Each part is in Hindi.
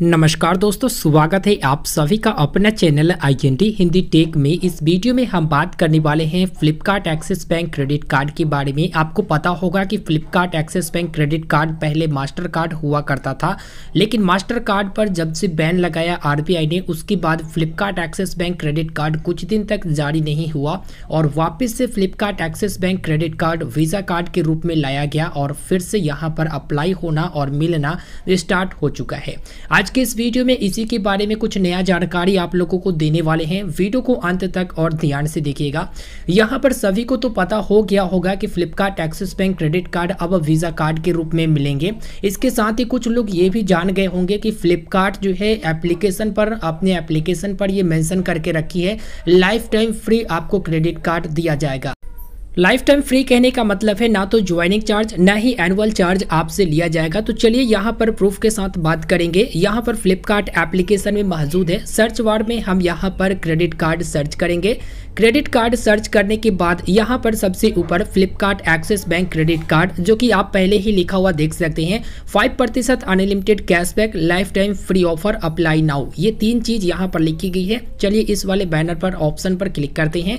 नमस्कार दोस्तों स्वागत है आप सभी का अपना चैनल टी हिंदी टेक में इस वीडियो में हम बात करने वाले हैं Flipkart Axis bank credit card के बारे में आपको पता होगा कि Flipkart Axis bank credit card पहले मास्टर कार्ड हुआ करता था लेकिन मास्टर कार्ड पर जब से बैन लगाया आर ने उसके बाद Flipkart Axis bank credit card कुछ दिन तक जारी नहीं हुआ और वापिस से Flipkart Axis bank credit card Visa card के रूप में लाया गया और फिर से यहाँ पर अप्लाई होना और मिलना स्टार्ट हो चुका है आज आज के इस वीडियो में इसी के बारे में कुछ नया जानकारी आप लोगों को देने वाले हैं वीडियो को अंत तक और ध्यान से देखिएगा यहाँ पर सभी को तो पता हो गया होगा कि Flipkart Axis bank credit card अब वीज़ा कार्ड के रूप में मिलेंगे इसके साथ ही कुछ लोग ये भी जान गए होंगे कि फ्लिपकार्ट जो है एप्लीकेशन पर अपने एप्लीकेशन पर ये मैंसन करके रखी है लाइफ टाइम फ्री आपको क्रेडिट कार्ड दिया जाएगा लाइफ टाइम फ्री कहने का मतलब है ना तो ज्वाइनिंग चार्ज ना ही एनुअल चार्ज आपसे लिया जाएगा तो चलिए यहाँ पर प्रूफ के साथ बात करेंगे यहाँ पर फ्लिपकार्ट एप्लीकेशन में मौजूद है सर्च वार्ड में हम यहाँ पर क्रेडिट कार्ड सर्च करेंगे क्रेडिट कार्ड सर्च करने के बाद यहाँ पर सबसे ऊपर Flipkart Axis bank credit card जो कि आप पहले ही लिखा हुआ देख सकते हैं फाइव प्रतिशत unlimited cashback life time free offer apply now ये तीन चीज यहाँ पर लिखी गई है चलिए इस वाले बैनर पर ऑप्शन पर क्लिक करते हैं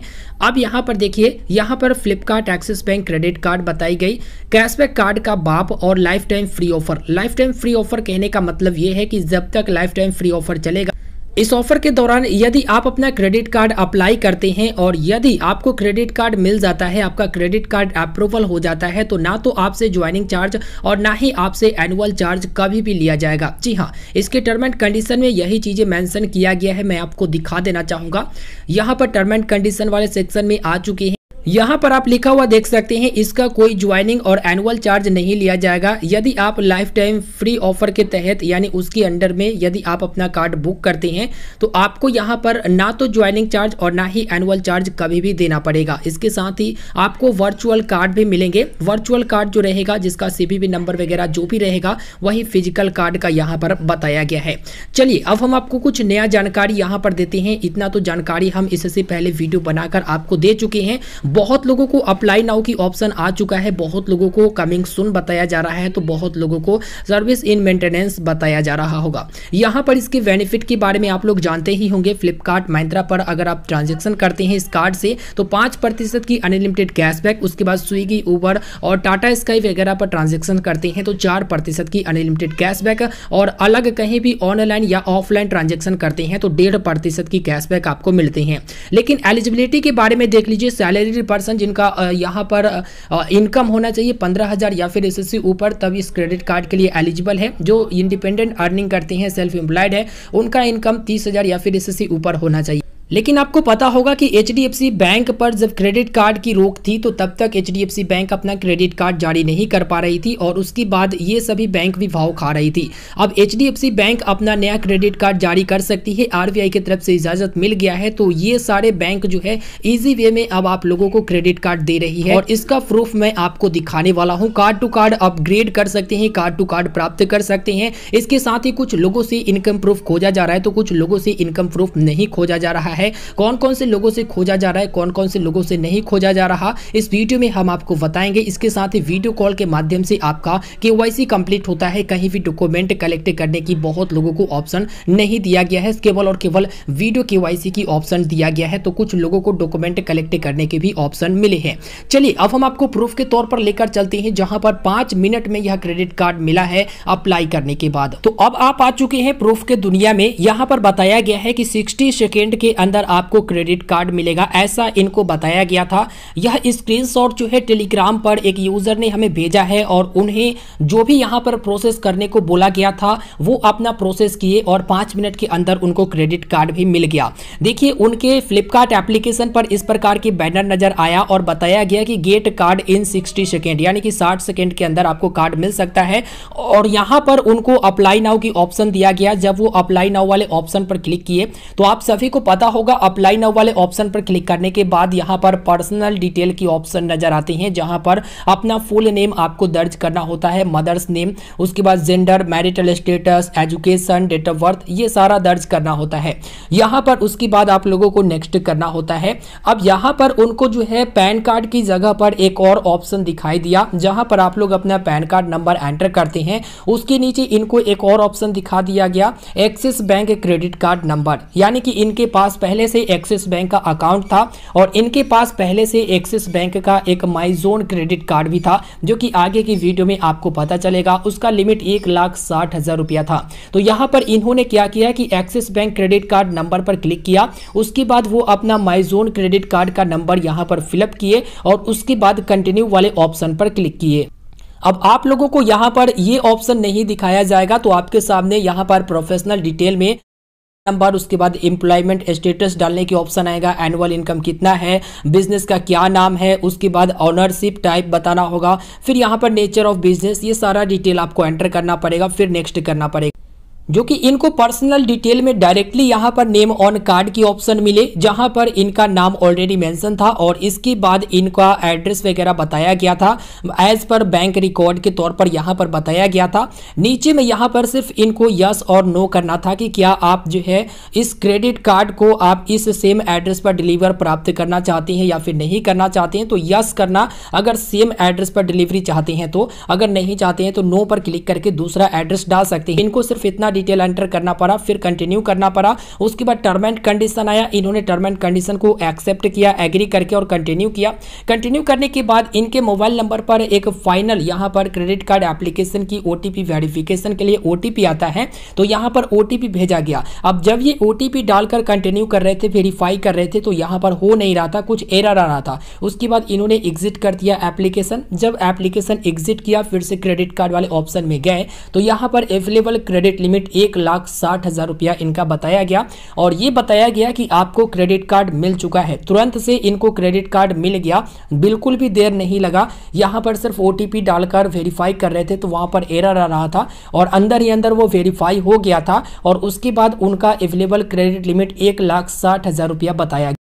अब यहाँ पर देखिए यहाँ पर Flipkart Axis bank credit card बताई गई कैशबैक कार्ड का बाप और life time free offer life time free offer कहने का मतलब ये है कि जब तक लाइफ टाइम फ्री ऑफर चलेगा इस ऑफर के दौरान यदि आप अपना क्रेडिट कार्ड अप्लाई करते हैं और यदि आपको क्रेडिट कार्ड मिल जाता है आपका क्रेडिट कार्ड अप्रूवल हो जाता है तो ना तो आपसे ज्वाइनिंग चार्ज और ना ही आपसे एनुअल चार्ज कभी भी लिया जाएगा जी हाँ इसके टर्म एंड कंडीशन में यही चीज़ें मेंशन किया गया है मैं आपको दिखा देना चाहूँगा यहाँ पर टर्म एंड कंडीशन वाले सेक्शन में आ चुके हैं यहाँ पर आप लिखा हुआ देख सकते हैं इसका कोई ज्वाइनिंग और एनुअल चार्ज नहीं लिया जाएगा यदि आप लाइफ टाइम फ्री ऑफर के तहत यानी उसके अंडर में यदि आप अपना कार्ड बुक करते हैं तो आपको यहाँ पर ना तो ज्वाइनिंग चार्ज और ना ही एनुअल चार्ज कभी भी देना पड़ेगा इसके साथ ही आपको वर्चुअल कार्ड भी मिलेंगे वर्चुअल कार्ड जो रहेगा जिसका बी नंबर वगैरह जो भी रहेगा वही फिजिकल कार्ड का यहाँ पर बताया गया है चलिए अब हम आपको कुछ नया जानकारी यहाँ पर देते हैं इतना तो जानकारी हम इससे पहले वीडियो बनाकर आपको दे चुके हैं बहुत लोगों को अप्लाई नाउ की ऑप्शन आ चुका है बहुत लोगों को कमिंग सुन बताया जा रहा है तो बहुत लोगों को सर्विस इन मेंटेनेंस बताया जा रहा होगा यहाँ पर इसके बेनिफिट के बारे में आप लोग जानते ही होंगे फ्लिपकार्ट माइंत्रा पर अगर आप ट्रांजेक्शन करते हैं इस कार्ड से तो पाँच प्रतिशत की अनलिमिटेड कैशबैक उसके बाद स्विगी ऊबर और टाटा स्काई वगैरह पर ट्रांजेक्शन करते हैं तो चार प्रतिशत की अनलिमिटेड कैशबैक और अलग कहीं भी ऑनलाइन या ऑफलाइन ट्रांजेक्शन करते हैं तो डेढ़ प्रतिशत की कैशबैक आपको मिलते हैं लेकिन एलिजिबिलिटी के बारे में देख लीजिए सैलरी पर्सन जिनका यहाँ पर इनकम होना चाहिए पंद्रह हज़ार या फिर इससे ऊपर तब इस क्रेडिट कार्ड के लिए एलिजिबल है जो इंडिपेंडेंट अर्निंग करते हैं सेल्फ एम्प्लॉयड है उनका इनकम तीस हज़ार या फिर इससे ऊपर होना चाहिए लेकिन आपको पता होगा कि एच बैंक पर जब क्रेडिट कार्ड की रोक थी तो तब तक एच बैंक अपना क्रेडिट कार्ड जारी नहीं कर पा रही थी और उसके बाद ये सभी बैंक भी भाव खा रही थी अब एच बैंक अपना नया क्रेडिट कार्ड जारी कर सकती है आर की तरफ से इजाज़त मिल गया है तो ये सारे बैंक जो है ईजी वे में अब आप लोगों को क्रेडिट कार्ड दे रही है और इसका प्रूफ मैं आपको दिखाने वाला हूँ कार्ड टू कार्ड अपग्रेड कर सकते हैं कार्ड टू कार्ड प्राप्त कर सकते हैं इसके साथ ही कुछ लोगों से इनकम प्रूफ खोजा जा रहा है तो कुछ लोगों से इनकम प्रूफ नहीं खोजा जा रहा है है कौन कौन से लोगों से खोजा जा रहा है कौन कौन से लोगों से नहीं खोजा जा रहा इस वीडियो में हम आपको बताएंगे इसके साथ ही वीडियो कॉल के माध्यम से आपका के कंप्लीट होता है कहीं भी डॉक्यूमेंट कलेक्ट करने की बहुत लोगों को ऑप्शन नहीं दिया गया है केवल और केवल वीडियो के की ऑप्शन दिया गया है तो कुछ लोगों को डॉक्यूमेंट कलेक्ट करने के भी ऑप्शन मिले हैं चलिए अब हम आपको प्रूफ के तौर पर लेकर चलते हैं जहां पर पांच मिनट में यह क्रेडिट कार्ड मिला है अप्लाई करने के बाद तो अब आप आ चुके हैं प्रूफ के दुनिया में यहां पर बताया गया है कि 60 सेकेंड के अंदर आपको क्रेडिट कार्ड मिलेगा ऐसा इनको बताया गया था यह स्क्रीनशॉट जो है टेलीग्राम पर एक यूज़र ने हमें भेजा है और उन्हें जो भी यहाँ पर प्रोसेस करने को बोला गया था वो अपना प्रोसेस किए और पांच मिनट के अंदर उनको क्रेडिट कार्ड भी मिल गया देखिए उनके फ्लिपकार्ट एप्लीकेशन पर इस प्रकार की बैनर नज़र आया और बताया गया कि गेट कार्ड इन 60 सेकेंड यानी कि 60 सेकेंड के अंदर आपको कार्ड मिल सकता है और यहां पर उनको अप्लाई नाउ की ऑप्शन दिया गया जब वो अप्लाई नाउ वाले ऑप्शन पर क्लिक किए तो आप सभी को पता होगा अप्लाई नाउ वाले ऑप्शन पर क्लिक करने के बाद यहाँ पर पर्सनल डिटेल की ऑप्शन नजर आती हैं जहाँ पर अपना फुल नेम आपको दर्ज करना होता है मदर्स नेम उसके बाद gender marital status education date of birth ये सारा दर्ज करना होता है यहाँ पर उसके बाद आप लोगों को नेक्स्ट करना होता है अब यहाँ पर उनको जो है पैन कार्ड की जगह पर एक और ऑप्शन दिखाई दिया जहाँ पर आप लोग अपना पैन कार्ड नंबर एंटर करते हैं उसके नीचे इनको एक और ऑप्शन दिखा दिया गया Axis bank credit card number यानी कि इनके पास पहले से एक्सिस बैंक का अकाउंट था और इनके पास पहले से एक्सिस बैंक का एक माइजोन क्रेडिट कार्ड भी था जो कि आगे की वीडियो में आपको पता चलेगा उसका लिमिट एक लाख साठ हज़ार रुपया था तो यहां पर इन्होंने क्या किया कि Axis bank credit card number पर क्लिक किया उसके बाद वो अपना माइजोन क्रेडिट कार्ड का नंबर यहां पर फिलअप किए और उसके बाद कंटिन्यू वाले ऑप्शन पर क्लिक किए अब आप लोगों को यहां पर ये ऑप्शन नहीं दिखाया जाएगा तो आपके सामने यहां पर प्रोफेशनल डिटेल में नंबर उसके बाद एम्प्लॉयमेंट स्टेटस डालने की ऑप्शन आएगा एनुअल इनकम कितना है बिजनेस का क्या नाम है उसके बाद ऑनरशिप टाइप बताना होगा फिर यहाँ पर नेचर ऑफ बिजनेस ये सारा डिटेल आपको एंटर करना पड़ेगा फिर नेक्स्ट करना पड़ेगा जो कि इनको पर्सनल डिटेल में डायरेक्टली यहाँ पर नेम ऑन कार्ड की ऑप्शन मिले जहाँ पर इनका नाम ऑलरेडी मेंशन था और इसके बाद इनका एड्रेस वगैरह बताया गया था एज पर बैंक रिकॉर्ड के तौर पर यहाँ पर बताया गया था नीचे में यहाँ पर सिर्फ इनको यस और नो करना था कि क्या आप जो है इस क्रेडिट कार्ड को आप इस सेम एड्रेस पर डिलीवर प्राप्त करना चाहते हैं या फिर नहीं करना चाहते हैं तो यस करना अगर सेम एड्रेस पर डिलीवरी चाहते हैं तो अगर नहीं चाहते हैं तो नो पर क्लिक करके दूसरा एड्रेस डाल सकते हैं इनको सिर्फ इतना डिटेल एंटर करना पड़ा फिर कंटिन्यू करना पड़ा उसके बाद टर्म एंड कंडीशन आया इन्होंने टर्म एंड कंडीशन को एक्सेप्ट किया एग्री करके और कंटिन्यू किया कंटिन्यू करने के बाद इनके मोबाइल नंबर पर एक फाइनल यहाँ पर क्रेडिट कार्ड एप्लीकेशन की ओ टी के लिए ओ आता है तो यहाँ पर ओ भेजा गया अब जब ये ओ डालकर कंटिन्यू कर रहे थे वेरीफाई कर रहे थे तो यहाँ पर हो नहीं रहा था कुछ एरर आ रहा था उसके बाद इन्होंने एग्जिट कर दिया एप्लीकेशन जब एप्लीकेशन एग्जिट किया फिर से क्रेडिट कार्ड वाले ऑप्शन में गए तो यहाँ पर अवेलेबल क्रेडिट लिमिट क्रेडिट एक लाख साठ हज़ार रुपया इनका बताया गया और ये बताया गया कि आपको क्रेडिट कार्ड मिल चुका है तुरंत से इनको क्रेडिट कार्ड मिल गया बिल्कुल भी देर नहीं लगा यहाँ पर सिर्फ ओ डालकर वेरीफाई कर रहे थे तो वहाँ पर एरर आ रहा था और अंदर ही अंदर वो वेरीफाई हो गया था और उसके बाद उनका अवेलेबल क्रेडिट लिमिट एक लाख साठ हज़ार रुपया बताया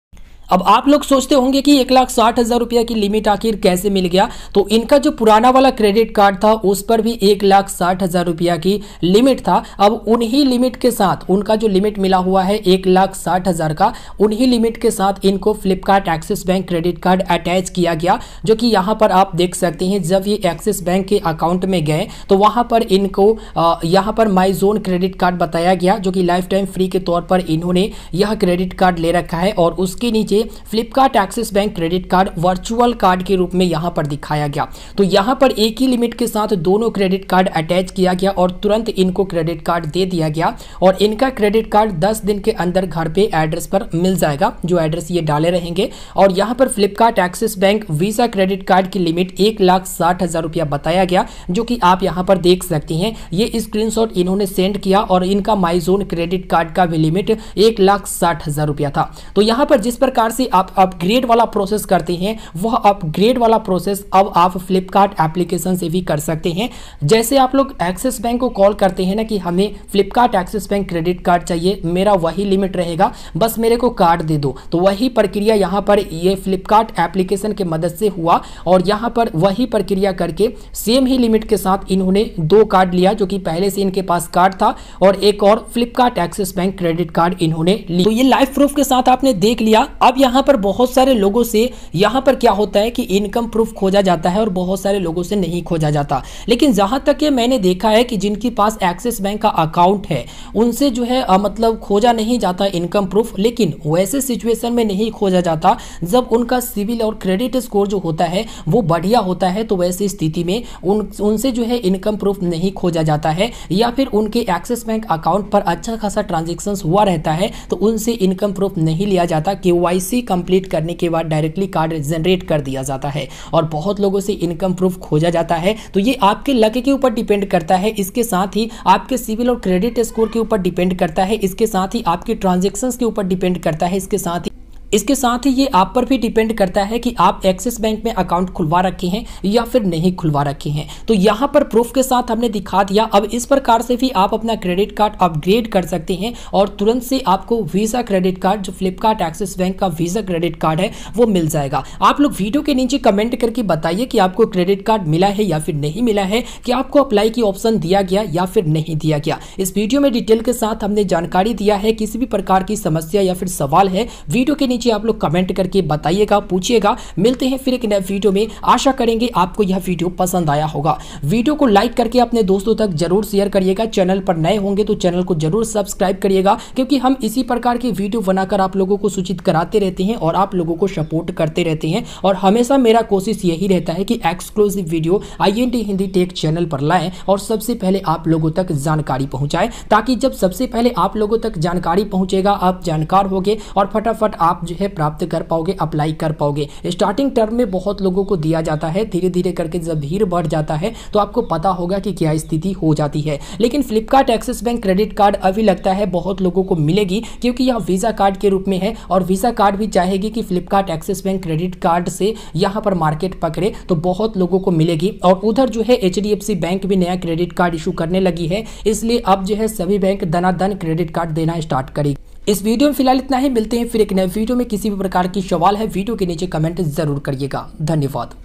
अब आप लोग सोचते होंगे कि एक लाख साठ हज़ार रुपया की लिमिट आखिर कैसे मिल गया तो इनका जो पुराना वाला क्रेडिट कार्ड था उस पर भी एक लाख साठ हज़ार रुपया की लिमिट था अब उन्हीं लिमिट के साथ उनका जो लिमिट मिला हुआ है एक लाख साठ हज़ार का उन्हीं लिमिट के साथ इनको Flipkart Axis bank credit card attach किया गया जो कि यहाँ पर आप देख सकते हैं जब ये एक्सिस बैंक के अकाउंट में गए तो वहाँ पर इनको यहाँ पर माई जोन क्रेडिट कार्ड बताया गया जो कि लाइफ टाइम फ्री के तौर पर इन्होंने यह क्रेडिट कार्ड ले रखा है और उसके नीचे के Flipkart Axis bank credit card virtual card के रूप में यहां पर दिखाया गया तो यहां पर एक ही लिमिट के साथ दोनों क्रेडिट कार्ड अटैच किया गया और तुरंत इनको क्रेडिट कार्ड दे दिया गया और इनका क्रेडिट कार्ड दस दिन के अंदर घर पर एड्रेस पर मिल जाएगा जो एड्रेस ये डाले रहेंगे और यहाँ पर Flipkart Axis bank Visa credit card की लिमिट एक लाख साठ हज़ार रुपया बताया गया जो कि आप यहाँ पर देख सकती हैं ये स्क्रीनशॉट इन्होंने सेंड किया और इनका माइजोन क्रेडिट कार्ड का भी लिमिट एक लाख साठ हज़ार रुपया था तो यहां पर जिस प्रकार प्रकार से आप अपग्रेड वाला प्रोसेस करते हैं वह अपग्रेड वाला प्रोसेस अब आप फ्लिपकार्ट एप्लीकेशन से भी कर सकते हैं जैसे आप लोग एक्सिस बैंक को कॉल करते हैं ना कि हमें Flipkart Axis bank credit card चाहिए मेरा वही लिमिट रहेगा बस मेरे को कार्ड दे दो तो वही प्रक्रिया यहाँ पर ये फ्लिपकार्ट एप्लीकेशन के मदद से हुआ और यहाँ पर वही प्रक्रिया करके सेम ही लिमिट के साथ इन्होंने दो कार्ड लिया जो कि पहले से इनके पास कार्ड था और एक और Flipkart Axis bank credit card इन्होंने लिया तो ये लाइफ प्रूफ के साथ आपने देख लिया अब अब यहाँ पर बहुत सारे लोगों से यहाँ पर क्या होता है कि इनकम प्रूफ खोजा जाता है और बहुत सारे लोगों से नहीं खोजा जाता लेकिन जहाँ तक ये मैंने देखा है कि जिनके पास एक्सिस बैंक का अकाउंट है उनसे जो है आ, मतलब खोजा नहीं जाता इनकम प्रूफ लेकिन वैसे सिचुएशन में नहीं खोजा जाता जब उनका सिविल और क्रेडिट स्कोर जो होता है वो बढ़िया होता है तो वैसी स्थिति में उन उनसे जो है इनकम प्रूफ नहीं खोजा जाता है या फिर उनके एक्सिस बैंक अकाउंट पर अच्छा खासा ट्रांजेक्शन हुआ रहता है तो उनसे इनकम प्रूफ नहीं लिया जाता के केवाईसी कंप्लीट करने के बाद डायरेक्टली कार्ड जनरेट कर दिया जाता है और बहुत लोगों से इनकम प्रूफ खोजा जाता है तो ये आपके लक के ऊपर डिपेंड करता है इसके साथ ही आपके सिविल और क्रेडिट स्कोर के ऊपर डिपेंड करता है इसके साथ ही आपके ट्रांजेक्शन के ऊपर डिपेंड करता है इसके साथ ही इसके साथ ही ये आप पर भी डिपेंड करता है कि आप एक्सिस बैंक में अकाउंट खुलवा रखे हैं या फिर नहीं खुलवा रखे हैं तो यहाँ पर प्रूफ के साथ हमने दिखा दिया अब इस प्रकार से भी आप अपना क्रेडिट कार्ड अपग्रेड कर सकते हैं और तुरंत से आपको वीज़ा क्रेडिट कार्ड जो फ्लिपकार्ट एक्सिस बैंक का वीज़ा क्रेडिट कार्ड है वो मिल जाएगा आप लोग वीडियो के नीचे कमेंट करके बताइए कि आपको क्रेडिट कार्ड मिला है या फिर नहीं मिला है कि आपको अप्लाई की ऑप्शन दिया गया या फिर नहीं दिया गया इस वीडियो में डिटेल के साथ हमने जानकारी दिया है किसी भी प्रकार की समस्या या फिर सवाल है वीडियो के नीचे नीचे आप लोग कमेंट करके बताइएगा पूछिएगा मिलते हैं फिर एक नए वीडियो में आशा करेंगे आपको यह वीडियो पसंद आया होगा वीडियो को लाइक करके अपने दोस्तों तक जरूर शेयर करिएगा चैनल पर नए होंगे तो चैनल को जरूर सब्सक्राइब करिएगा क्योंकि हम इसी प्रकार की वीडियो बनाकर आप लोगों को सूचित कराते रहते हैं और आप लोगों को सपोर्ट करते रहते हैं और हमेशा मेरा कोशिश यही रहता है कि exclusive video I Hindi tech channel पर लाएं और सबसे पहले आप लोगों तक जानकारी पहुंचाएं ताकि जब सबसे पहले आप लोगों तक जानकारी पहुंचेगा आप जानकार होगे और फटाफट आप जो है प्राप्त कर पाओगे अप्लाई कर पाओगे स्टार्टिंग टर्म में बहुत लोगों को दिया जाता है धीरे धीरे करके जब भीड़ बढ़ जाता है तो आपको पता होगा कि क्या स्थिति हो जाती है लेकिन Flipkart Axis bank credit card अभी लगता है बहुत लोगों को मिलेगी क्योंकि यह वीज़ा कार्ड के रूप में है और वीज़ा कार्ड भी चाहेगी कि Flipkart Axis bank credit card से यहाँ पर मार्केट पकड़े तो बहुत लोगों को मिलेगी और उधर जो है एच बैंक भी नया क्रेडिट कार्ड इशू करने लगी है इसलिए अब जो है सभी बैंक दनादन क्रेडिट कार्ड देना स्टार्ट करेगी इस वीडियो में फिलहाल इतना ही मिलते हैं फिर एक नए वीडियो में किसी भी प्रकार की सवाल है वीडियो के नीचे कमेंट जरूर करिएगा धन्यवाद